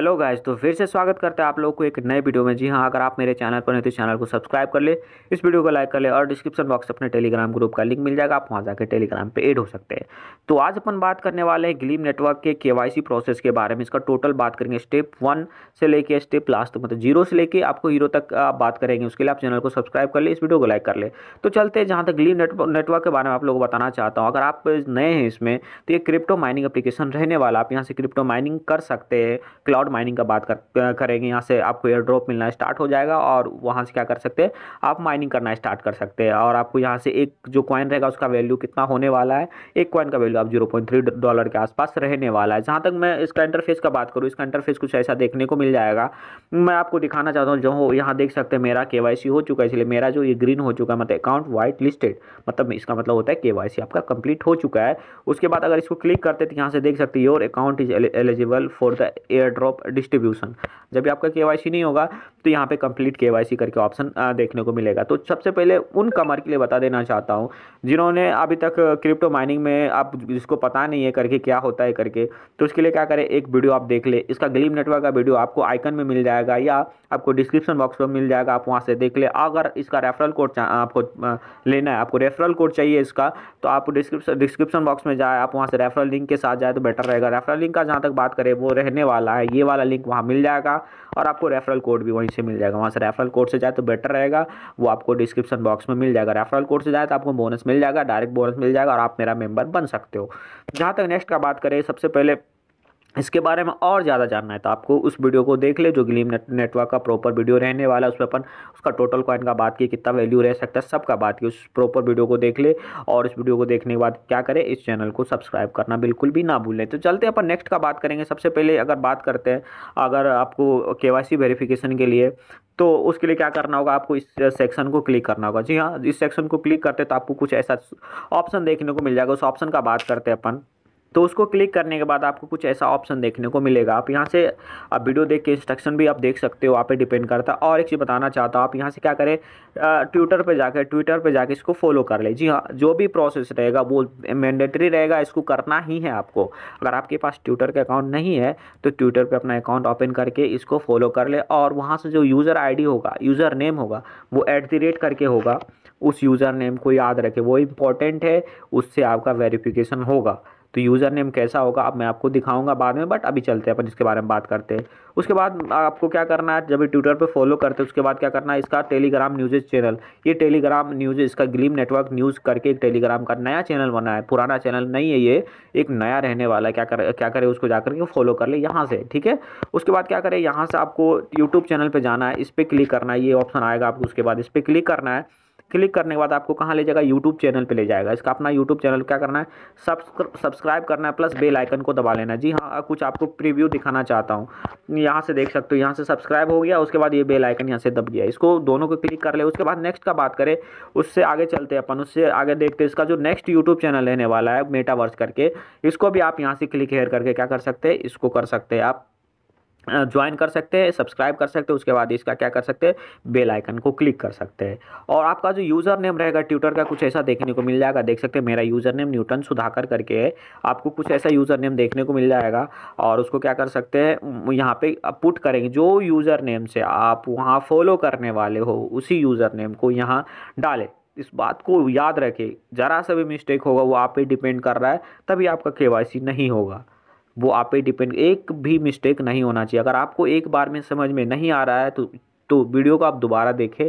hello guys तो फिर से स्वागत करते हैं आप लोग को एक नए वीडियो में जी हाँ अगर आप मेरे चैनल पर हैं तो चैनल को सब्सक्राइब कर ले इस वीडियो को लाइक कर ले और डिस्क्रिप्शन बॉक्स अपने टेलीग्राम ग्रुप का लिंक मिल जाएगा आप वहाँ जाकर टेलीग्राम पे ऐड हो सकते हैं तो आज अपन बात करने वाले हैं ग्लीम नेटवर्क के के प्रोसेस के बारे में इसका टोटल बात करेंगे स्टेप वन से लेकर स्टेप लास्ट मतलब जीरो से लेकर आपको हीरो तक आप बात करेंगे उसके लिए आप चैनल को सब्सक्राइब कर ले इस वीडियो को लाइक कर ले तो चलते जहाँ तक ग्लीम नेटवर्क के बारे में आप लोग को बताना चाहता हूँ अगर आप नए हैं इसमें तो ये क्रिप्टो माइनिंग एप्लीकेशन रहने वाला आप यहाँ से क्रिप्टो माइनिंग कर सकते हैं क्लाउड माइनिंग का बात कर करेंगे यहाँ से आपको एयर ड्रॉप मिलना स्टार्ट हो जाएगा और वहाँ से क्या कर सकते हैं आप माइनिंग करना स्टार्ट कर सकते हैं और आपको यहाँ से एक जो कॉइन रहेगा उसका वैल्यू कितना होने वाला है एक कॉइन का वैल्यू आप जीरो पॉइंट डॉलर के आसपास रहने वाला है जहाँ तक मैं इसका इंटरफेस का बात करूँ इसका इंटरफेस कुछ ऐसा देखने को मिल जाएगा मैं आपको दिखाना चाहता हूँ जो यहाँ देख सकते हैं मेरा के हो चुका है इसलिए मेरा जो ये ग्रीन हो चुका है मतलब अकाउंट व्हाइट लिस्टेड मतलब इसका मतलब होता है के आपका कंप्लीट हो चुका है उसके बाद अगर इसको क्लिक करते तो यहाँ से देख सकते हैं your account is eligible for the air drop of distribution जब आपका के नहीं होगा तो यहाँ पे कंप्लीट के करके ऑप्शन देखने को मिलेगा तो सबसे पहले उन कमर के लिए बता देना चाहता हूँ जिन्होंने अभी तक क्रिप्टो माइनिंग में आप जिसको पता नहीं है करके क्या होता है करके तो उसके लिए क्या करें एक वीडियो आप देख ले इसका ग्लीम नेटवर्क का वीडियो आपको आइकन में मिल जाएगा या आपको डिस्क्रिप्शन बॉक्स में मिल जाएगा आप वहाँ से देख ले अगर इसका रेफरल कोड आपको लेना है आपको रेफरल कोड चाहिए इसका तो आप डिस्क्रिप्शन डिस्क्रिप्शन बॉक्स में जाए आप वहाँ से रेफरल लिंक के साथ जाए तो बेटर रहेगा रेफरल लिंक का जहाँ तक बात करें वो रहने वाला है ये वाला लिंक वहाँ मिल जाएगा और आपको रेफरल कोड भी वहीं से मिल जाएगा वहाँ से रेफरल कोड से जाए तो बेटर रहेगा वो आपको डिस्क्रिप्शन बॉक्स में मिल जाएगा रेफरल कोड से जाए तो आपको बोनस मिल जाएगा डायरेक्ट बोनस मिल जाएगा और आप मेरा मेम्बर बन सकते हो जहाँ तक नेक्स्ट का बात करें सबसे पहले इसके बारे में और ज़्यादा जानना है तो आपको उस वीडियो को देख ले जो ग्लीम नेट, नेटवर्क का प्रॉपर वीडियो रहने वाला है उसमें अपन उसका टोटल कॉइन का बात की कितना वैल्यू रह सकता है सबका बात की उस प्रॉपर वीडियो को देख ले और इस वीडियो को देखने के बाद क्या करें इस चैनल को सब्सक्राइब करना बिल्कुल भी ना भूलें तो चलते अपन नेक्स्ट का बात करेंगे सबसे पहले अगर बात करते हैं अगर आपको के वाई के लिए तो उसके लिए क्या करना होगा आपको इस सेक्शन को क्लिक करना होगा जी हाँ इस सेक्शन को क्लिक करते तो आपको कुछ ऐसा ऑप्शन देखने को मिल जाएगा उस ऑप्शन का बात करते हैं अपन तो उसको क्लिक करने के बाद आपको कुछ ऐसा ऑप्शन देखने को मिलेगा आप यहाँ से आप वीडियो देख के इंस्ट्रक्शन भी आप देख सकते हो आप पे डिपेंड करता है और एक चीज़ बताना चाहता हूँ आप यहाँ से क्या करें ट्विटर पे जाकर ट्विटर पे जाकर इसको फॉलो कर ले जी हाँ जो भी प्रोसेस रहेगा वो मैंडेटरी रहेगा इसको करना ही है आपको अगर आपके पास ट्विटर का अकाउंट नहीं है तो ट्विटर पर अपना अकाउंट ओपन करके इसको फॉलो कर ले और वहाँ से जो यूज़र आई होगा यूज़र नेम होगा वो एट रेट करके होगा उस यूज़र नेम को याद रखें वो इम्पॉर्टेंट है उससे आपका वेरीफिकेशन होगा तो यूज़र नेम कैसा होगा अब मैं आपको दिखाऊंगा बाद में बट अभी चलते हैं अपन इसके बारे में बात करते हैं उसके बाद आपको क्या करना है जब ट्विटर पर फॉलो करते हैं उसके बाद क्या करना है इसका टेलीग्राम न्यूज़ चैनल ये टेलीग्राम न्यूज़ इसका ग्लीम नेटवर्क न्यूज़ करके एक टेलीग्राम का नया चैनल बना है पुराना चैनल नहीं है ये एक नया रहने वाला है क्या कर क्या करे उसको जाकर के फॉलो कर ले यहाँ से ठीक है उसके बाद क्या करें यहाँ से आपको यूट्यूब चैनल पर जाना है इस पर क्लिक करना है ये ऑप्शन आएगा आपको उसके बाद इस पर क्लिक करना है क्लिक करने के बाद आपको कहाँ ले जाएगा यूट्यूब चैनल पे ले जाएगा इसका अपना यूट्यूब चैनल क्या करना है सब्सक्राइब करना है प्लस बेल आइकन को दबा लेना जी हाँ कुछ आपको प्रीव्यू दिखाना चाहता हूँ यहाँ से देख सकते हो यहाँ से सब्सक्राइब हो गया उसके बाद ये बेल आइकन यहाँ से दब गया इसको दोनों को क्लिक कर ले उसके बाद नेक्स्ट का बात करें उससे आगे चलते अपन उससे आगे देखते इसका जो नेक्स्ट यूट्यूब चैनल रहने वाला है मेटावर्स करके इसको भी आप यहाँ से क्लिक हेयर करके क्या कर सकते हैं इसको कर सकते हैं आप ज्वाइन कर सकते हैं सब्सक्राइब कर सकते हैं उसके बाद इसका क्या कर सकते हैं बेल आइकन को क्लिक कर सकते हैं और आपका जो यूज़र नेम रहेगा ट्विटर का कुछ ऐसा देखने को मिल जाएगा देख सकते हैं मेरा यूज़र नेम न्यूटन सुधाकर करके है आपको कुछ ऐसा यूज़र नेम देखने को मिल जाएगा और उसको क्या कर सकते हैं यहाँ पर पुट करेंगे जो यूज़र नेम से आप वहाँ फॉलो करने वाले हो उसी यूज़र नेम को यहाँ डालें इस बात को याद रखें ज़रा सा भी मिस्टेक होगा वो आप पर डिपेंड कर रहा है तभी आपका के नहीं होगा वो आप पे डिपेंड एक भी मिस्टेक नहीं होना चाहिए अगर आपको एक बार में समझ में नहीं आ रहा है तो तो वीडियो को आप दोबारा देखें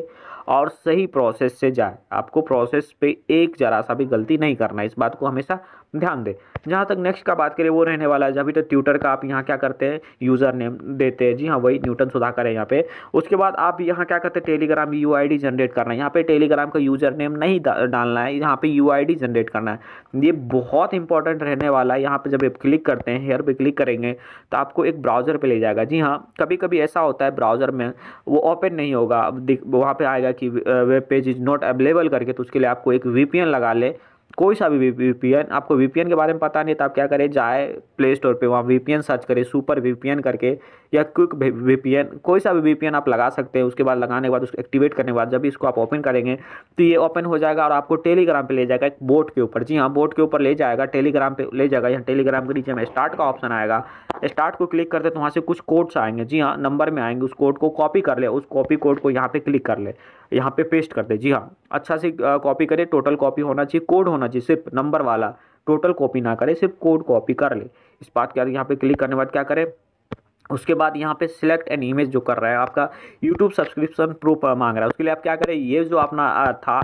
और सही प्रोसेस से जाए आपको प्रोसेस पे एक ज़रा सा भी गलती नहीं करना इस बात को हमेशा ध्यान दें जहाँ तक नेक्स्ट का बात करें वो रहने वाला है अभी तो ट्यूटर का आप यहाँ क्या करते हैं यूज़र नेम देते हैं जी हाँ वही न्यूटन सुधाकर है यहाँ पे उसके बाद आप यहाँ क्या करते हैं Telegram U I D generate करना है यहाँ पे टेलीग्राम का यूज़र नेम नहीं डालना है यहाँ पे यू आई डी जनरेट करना है ये बहुत इंपॉर्टेंट रहने वाला है यहाँ पर जब क्लिक करते हैं हेयर पर क्लिक करेंगे तो आपको एक ब्राउज़र पर ले जाएगा जी हाँ कभी कभी ऐसा होता है ब्राउज़र में वो ओपन नहीं होगा वहाँ पर आएगा कि web page is not available करके तो उसके लिए आपको एक वी लगा ले कोई सा भी वी आपको वी के बारे में पता नहीं तो आप क्या करें जाए प्ले स्टोर पर वहाँ वी सर्च करें सुपर वी करके या क्विक वी कोई सा भी वी आप लगा सकते हैं उसके बाद लगाने के बाद उसको एक्टिवेट करने के बाद जब भी इसको आप ओपन करेंगे तो ये ओपन हो जाएगा और आपको टेलीग्राम पर ले जाएगा एक बोट के ऊपर जी हाँ बोट के ऊपर ले जाएगा टेलीग्राम पर ले जाएगा यहाँ टेलीग्राम के नीचे में स्टार्ट का ऑप्शन आएगा स्टार्ट को क्लिक करते तो वहाँ से कुछ कोड्स आएंगे जी हाँ नंबर में आएंगे उस कोड को कॉपी कर ले उस कॉपी कोड को यहाँ पर क्लिक कर ले यहाँ पर पेस्ट कर दे जी हाँ अच्छा से कॉपी करें टोटल कॉपी होना चाहिए कोड होना होना चाहिए सिर्फ नंबर वाला टोटल कॉपी ना करें सिर्फ कोड कॉपी कर ले इस बात के यहाँ पे क्लिक करने के बाद क्या करें उसके बाद यहाँ पे सिलेक्ट एन इमेज जो कर रहा है आपका यूट्यूब सब्सक्रिप्शन प्रूफ मांग रहा है उसके लिए आप क्या करें ये जो अपना था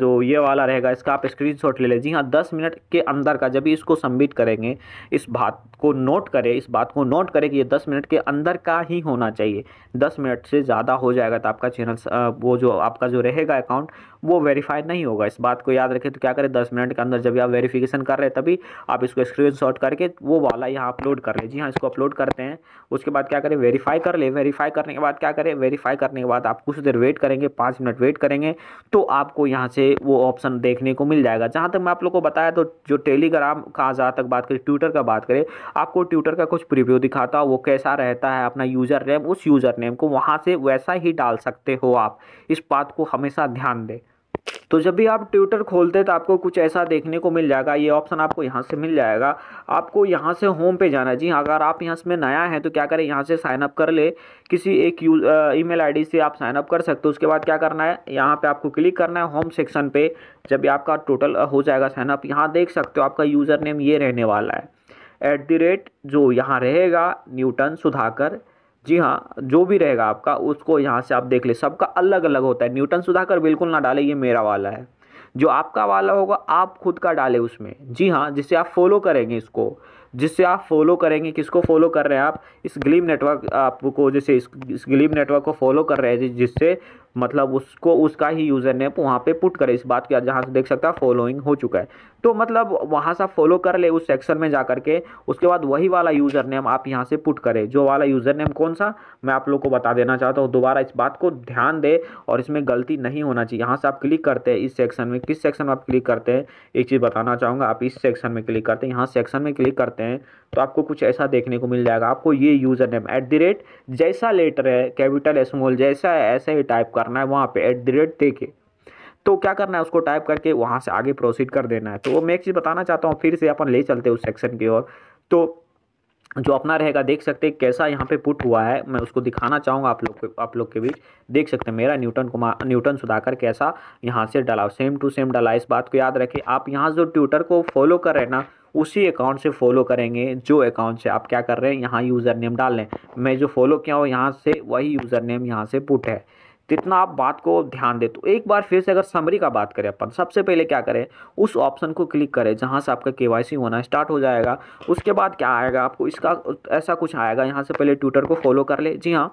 जो ये वाला रहेगा इसका आप स्क्रीनशॉट ले लीजिए हाँ दस मिनट के अंदर का जब भी इसको सबमिट करेंगे इस बात को नोट करें इस बात को नोट करें कि ये दस मिनट के अंदर का ही होना चाहिए दस मिनट से ज़्यादा हो जाएगा तो आपका चैनल वो जो आपका जो रहेगा अकाउंट वो वेरीफाई नहीं होगा इस बात को याद रखें तो क्या करें दस मिनट के अंदर जब आप वेरीफिकेशन कर रहे हैं तभी आप इसको स्क्रीन करके वो वाला यहाँ अपलोड कर जी हाँ इसको अपलोड करते हैं उसके बाद क्या करें वेरीफाई कर ले वेरीफाई करने के बाद क्या करें वेरीफाई करने के बाद आप कुछ देर वेट करेंगे पाँच मिनट वेट करेंगे तो आप आपको यहाँ से वो ऑप्शन देखने को मिल जाएगा जहाँ तक मैं आप लोग को बताया तो जो टेलीग्राम का जहाँ तक बात करें ट्विटर का बात करें आपको ट्विटर का कुछ प्रिव्यू दिखाता हूँ वो कैसा रहता है अपना यूज़र नेम उस यूज़र नेम को वहाँ से वैसा ही डाल सकते हो आप इस बात को हमेशा ध्यान दें तो जब भी आप ट्विटर खोलते हैं तो आपको कुछ ऐसा देखने को मिल जाएगा ये ऑप्शन आपको यहाँ से मिल जाएगा आपको यहाँ से होम पे जाना है जी हाँ, अगर आप यहाँ से नया है तो क्या करें यहाँ से साइन अप कर ले किसी एक यू ईमेल आईडी से आप साइन अप कर सकते हो उसके बाद क्या करना है यहाँ पे आपको क्लिक करना है होम सेक्शन पे जब भी आपका टोटल हो जाएगा साइन अप यहाँ देख सकते हो आपका यूज़र नेम ये रहने वाला है एट द रेट जो यहाँ रहेगा न्यूटन सुधाकर जी हाँ जो भी रहेगा आपका उसको यहाँ से आप देख ले सबका अलग अलग होता है न्यूटन सुधाकर बिल्कुल ना डाले ये मेरा वाला है जो आपका वाला होगा आप खुद का डाले उसमें जी हाँ जिसे आप फॉलो करेंगे इसको जिससे आप फॉलो करेंगे किसको फॉलो कर रहे हैं आप इस ग्लीम नेटवर्क आपको जैसे इस, इस ग्लीम नेटवर्क को फॉलो कर रहे हैं जिससे मतलब उसको उसका ही यूज़र नेम वहाँ पे पुट करे इस बात की जहाँ से देख सकता है फॉलोइंग हो चुका है तो मतलब वहाँ से आप फॉलो कर ले उस सेक्शन में जा करके उसके बाद वही वाला यूज़र नेम आप यहाँ से पुट करें जो वाला यूज़र नेम कौन सा मैं आप लोग को बता देना चाहता हूँ दोबारा इस बात को ध्यान दे और इसमें गलती नहीं होना चाहिए यहाँ से आप क्लिक करते हैं इस सेक्शन में किस सेक्शन में आप क्लिक करते हैं एक चीज़ बताना चाहूँगा आप इस सेक्शन में क्लिक करते हैं यहाँ सेक्शन में क्लिक करते करते हैं तो आपको कुछ ऐसा देखने को मिल जाएगा आपको ये user name at the rate जैसा लेटर है कैपिटल स्मॉल जैसा है ऐसा ही टाइप करना है वहाँ पे एट द रेट देके तो क्या करना है उसको टाइप करके वहाँ से आगे प्रोसीड कर देना है तो वो मैं एक चीज़ बताना चाहता हूँ फिर से अपन ले चलते उस सेक्शन की ओर तो जो अपना रहेगा देख सकते हैं कैसा यहाँ पे पुट हुआ है मैं उसको दिखाना चाहूँगा आप लोग आप लोग के बीच देख सकते हैं मेरा न्यूटन कुमार न्यूटन सुधाकर कैसा यहाँ से डाला सेम टू सेम डाला इस बात को याद रखें आप यहाँ जो ट्विटर को फॉलो कर रहे हैं ना उसी अकाउंट से फॉलो करेंगे जो अकाउंट से आप क्या कर रहे हैं यहाँ यूज़र नेम डाल लें मैं जो फॉलो किया हूँ यहाँ से वही यूज़र नेम यहाँ से पुट है तो इतना आप बात को ध्यान दें तो एक बार फिर से अगर समरी का बात करें अपन सबसे पहले क्या करें उस ऑप्शन को क्लिक करें जहाँ से आपका के होना स्टार्ट हो जाएगा उसके बाद क्या आएगा आपको इसका ऐसा कुछ आएगा यहाँ से पहले ट्विटर को फॉलो कर ले जी हाँ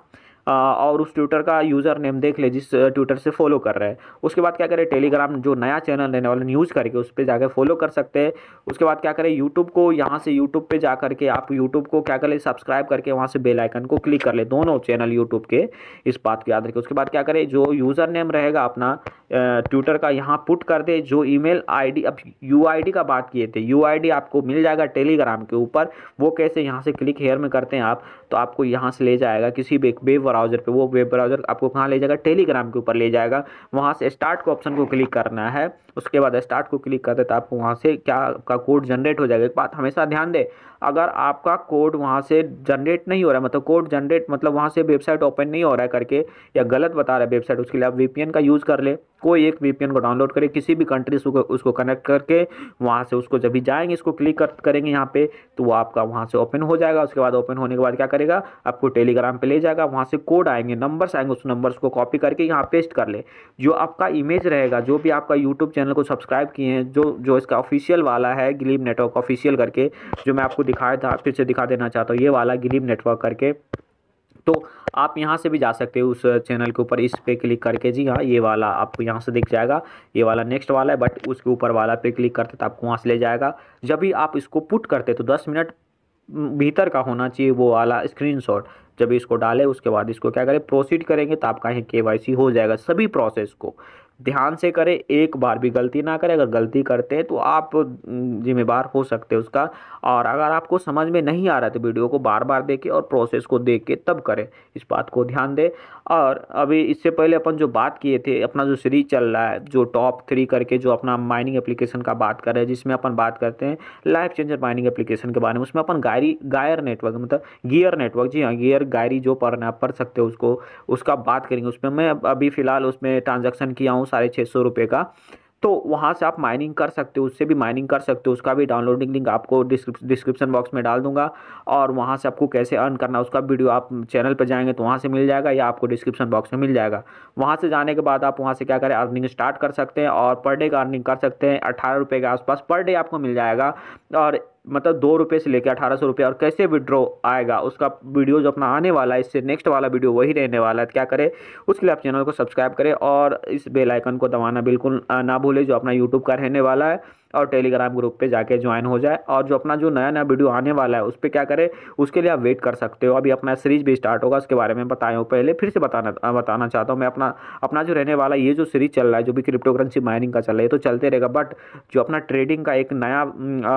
और उस ट्विटर का यूज़र नेम देख ले जिस ट्विटर से फॉलो कर रहे हैं उसके बाद क्या करें टेलीग्राम जो नया चैनल रहने वाले न्यूज़ करके उस पर जाकर फॉलो कर सकते हैं उसके बाद क्या करें यूट्यूब को यहाँ से यूट्यूब पर जा करके आप यूट्यूब को क्या करें सब्सक्राइब करके वहाँ से बेलाइकन को क्लिक कर ले दोनों चैनल यूट्यूब के इस बात को याद रखें उसके बाद क्या करें जो यूज़र नेम रहेगा अपना ट्विटर का यहाँ पुट कर दे जो ईमेल आईडी अब यूआईडी का बात किए थे यूआईडी आपको मिल जाएगा टेलीग्राम के ऊपर वो कैसे यहाँ से क्लिक हेयर में करते हैं आप तो आपको यहाँ से ले जाएगा किसी भी एक बेवर ब्राउज़र पे वो वेब ब्राउज़र आपको कहाँ ले जाएगा टेलीग्राम के ऊपर ले जाएगा वहाँ से स्टार्ट को ऑप्शन को क्लिक करना है उसके बाद स्टार्ट को क्लिक करते तो आपको वहाँ से क्या आपका कोड जनरेट हो जाएगा एक बात हमेशा ध्यान दें अगर आपका कोड वहाँ से जनरेट नहीं हो रहा है मतलब कोड जनरेट मतलब वहाँ से वेबसाइट ओपन नहीं हो रहा है करके या गलत बता रहा है वेबसाइट उसके लिए आप वी का यूज़ कर ले कोई एक वी को डाउनलोड करें किसी भी कंट्री से उसको कनेक्ट करके वहाँ से उसको जब भी जाएंगे इसको क्लिक कर, करेंगे यहाँ पे तो वो आपका वहाँ से ओपन हो जाएगा उसके बाद ओपन होने के बाद क्या करेगा आपको टेलीग्राम पे ले जाएगा वहाँ से कोड आएंगे नंबर्स आएंगे उस नंबर्स को कॉपी करके यहाँ पेस्ट कर ले जो आपका इमेज रहेगा जो भी आपका यूट्यूब चैनल को सब्सक्राइब किए हैं जो जो इसका ऑफिशियल वाला है ग्लीब नेटवर्क ऑफिशियल करके जो मैं आपको दिखाया था फिर से दिखा देना चाहता हूँ ये वाला ग्लीब नेटवर्क करके तो आप यहाँ से भी जा सकते हो उस चैनल के ऊपर इस पे क्लिक करके जी हाँ ये वाला आपको यहाँ से दिख जाएगा ये वाला नेक्स्ट वाला है बट उसके ऊपर वाला पे क्लिक करते तो आपको वहाँ से ले जाएगा जब भी आप इसको पुट करते तो दस मिनट भीतर का होना चाहिए वो वाला स्क्रीनशॉट जब इसको डालें उसके बाद इसको क्या करें प्रोसीड करेंगे तो आपका यहाँ के हो जाएगा सभी प्रोसेस को ध्यान से करें एक बार भी गलती ना करें अगर गलती करते हैं तो आप ज़िम्मेवार हो सकते हैं उसका और अगर आपको समझ में नहीं आ रहा तो वीडियो को बार बार देखें और प्रोसेस को देख के तब करें इस बात को ध्यान दें और अभी इससे पहले अपन जो बात किए थे अपना जो सीरीज चल रहा है जो टॉप थ्री करके जो अपना माइनिंग एप्लीकेशन का बात कर रहे हैं जिसमें अपन बात करते हैं लाइफ चेंजर माइनिंग एप्लीकेशन के बारे में उसमें अपन गायरी गायर नेटवर्क मतलब गियर नेटवर्क जी हाँ गियर गायरी जो पढ़ना पढ़ सकते हो उसको उसका बात करेंगे उसमें मैं अभी फ़िलहाल उसमें ट्रांजेक्शन किया हूँ साढ़े छः सौ रुपये का तो वहाँ से आप माइनिंग कर सकते हो उससे भी माइनिंग कर सकते हो उसका भी डाउनलोडिंग लिंक आपको डिस्क्रिप्शन बॉक्स में डाल दूंगा और वहाँ से आपको कैसे अर्न करना उसका वीडियो आप चैनल पर जाएंगे तो वहाँ से मिल जाएगा या आपको डिस्क्रिप्शन बॉक्स में मिल जाएगा वहाँ से जाने के बाद आप वहाँ से क्या करें अर्निंग स्टार्ट कर सकते हैं और पर डे का अर्निंग कर सकते हैं अट्ठारह रुपये के आसपास पर डे आपको मिल जाएगा और मतलब दो रुपये से लेकर अठारह सौ रुपये और कैसे विड्रॉ आएगा उसका वीडियो जो अपना आने वाला है इससे नेक्स्ट वाला वीडियो वही रहने वाला है तो क्या करें उसके लिए आप चैनल को सब्सक्राइब करें और इस बेल आइकन को दबाना बिल्कुल ना भूलें जो अपना यूट्यूब का रहने वाला है और टेलीग्राम ग्रुप पर जाके ज्वाइन हो जाए और जो अपना जो नया नया वीडियो आने वाला है उस पर क्या करें उसके लिए आप वेट कर सकते हो अभी अपना सीरीज भी स्टार्ट होगा उसके बारे में बताया हूँ पहले फिर से बताना बताना चाहता हूँ मैं अपना अपना जो रहने वाला ये जो सीरीज चल रहा है जो भी क्रिप्टो करेंसी माइनिंग का चल रहा है तो चलते रहेगा बट जो अपना ट्रेडिंग का एक नया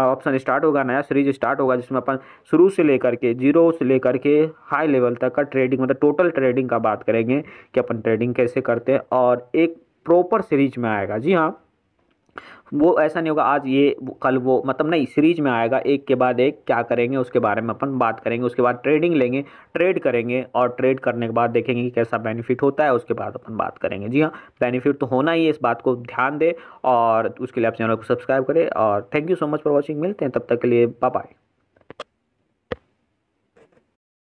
ऑप्शन स्टार्ट होगा नया सीरीज स्टार्ट होगा जिसमें अपन शुरू से लेकर के जीरो से लेकर के हाई लेवल तक का ट्रेडिंग मतलब टोटल ट्रेडिंग का बात करेंगे कि अपन ट्रेडिंग कैसे करते हैं और एक प्रॉपर सीरीज में आएगा जी हाँ वो ऐसा नहीं होगा आज ये कल वो मतलब नहीं सीरीज में आएगा एक के बाद एक क्या करेंगे उसके बारे में अपन बात करेंगे उसके बाद ट्रेडिंग लेंगे ट्रेड करेंगे और ट्रेड करने के बाद देखेंगे कि कैसा बेनिफिट होता है उसके बाद अपन बात करेंगे जी हाँ बेनिफिट तो होना ही है इस बात को ध्यान दें और उसके लिए आप चैनल को सब्सक्राइब करें और thank you so much for watching मिलते हैं तब तक के लिए बाय